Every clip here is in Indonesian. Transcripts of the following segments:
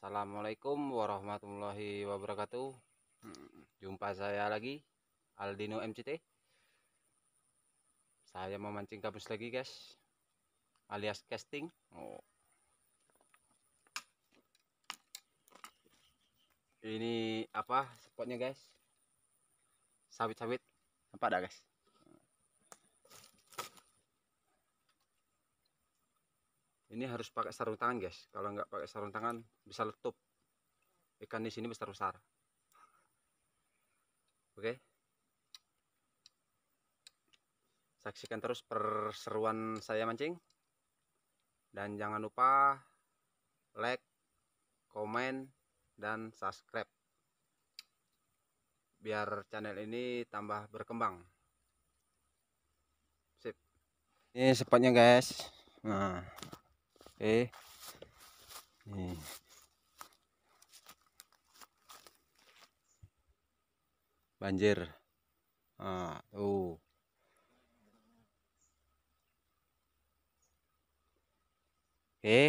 Assalamualaikum warahmatullahi wabarakatuh Jumpa saya lagi Aldino MCT Saya mau mancing kabus lagi guys Alias casting oh. Ini apa spotnya guys Sawit-sawit Nampak ada guys ini harus pakai sarung tangan guys kalau nggak pakai sarung tangan bisa letup ikan di sini besar besar oke saksikan terus perseruan saya mancing dan jangan lupa like komen dan subscribe biar channel ini tambah berkembang sip ini sepatnya guys nah Oke. Nih. Hmm. Banjir. Ah, tuh. Oke. Eh.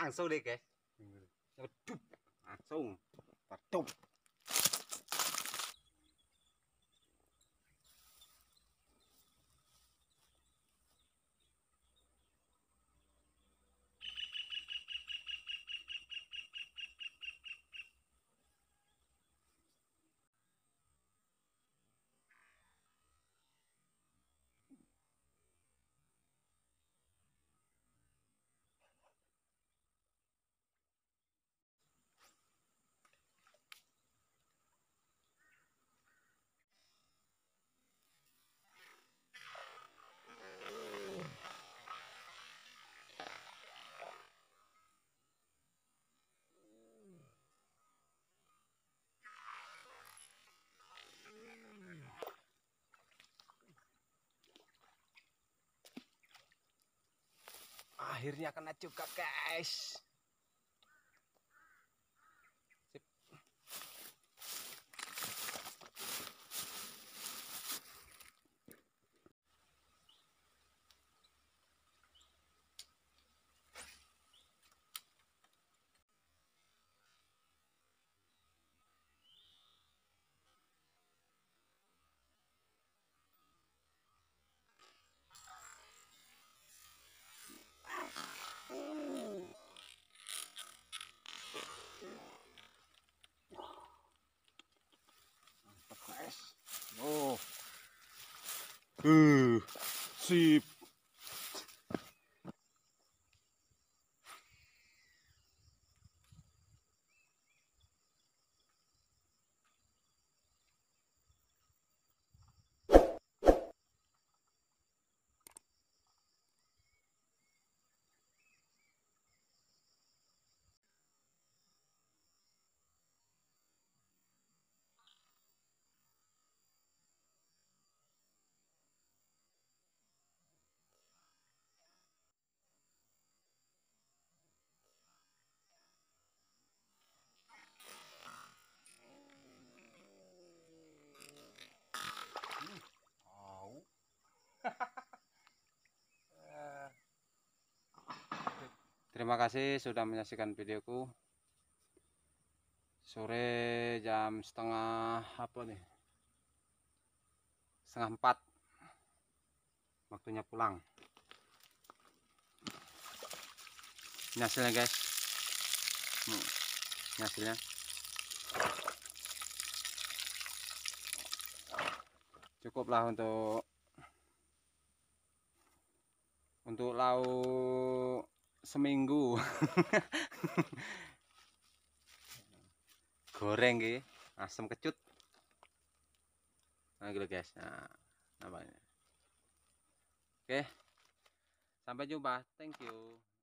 phang sâu đi kìa chụp à sâu và chụp akhirnya kena juga guys Ooh, see Terima kasih sudah menyaksikan videoku. Sore jam setengah apa nih? Setengah empat. Waktunya pulang. Ini hasilnya guys. Hmm, ini hasilnya. Cukuplah untuk untuk lauk seminggu goreng ki asam kecut nah gitu guys nah namanya oke sampai jumpa thank you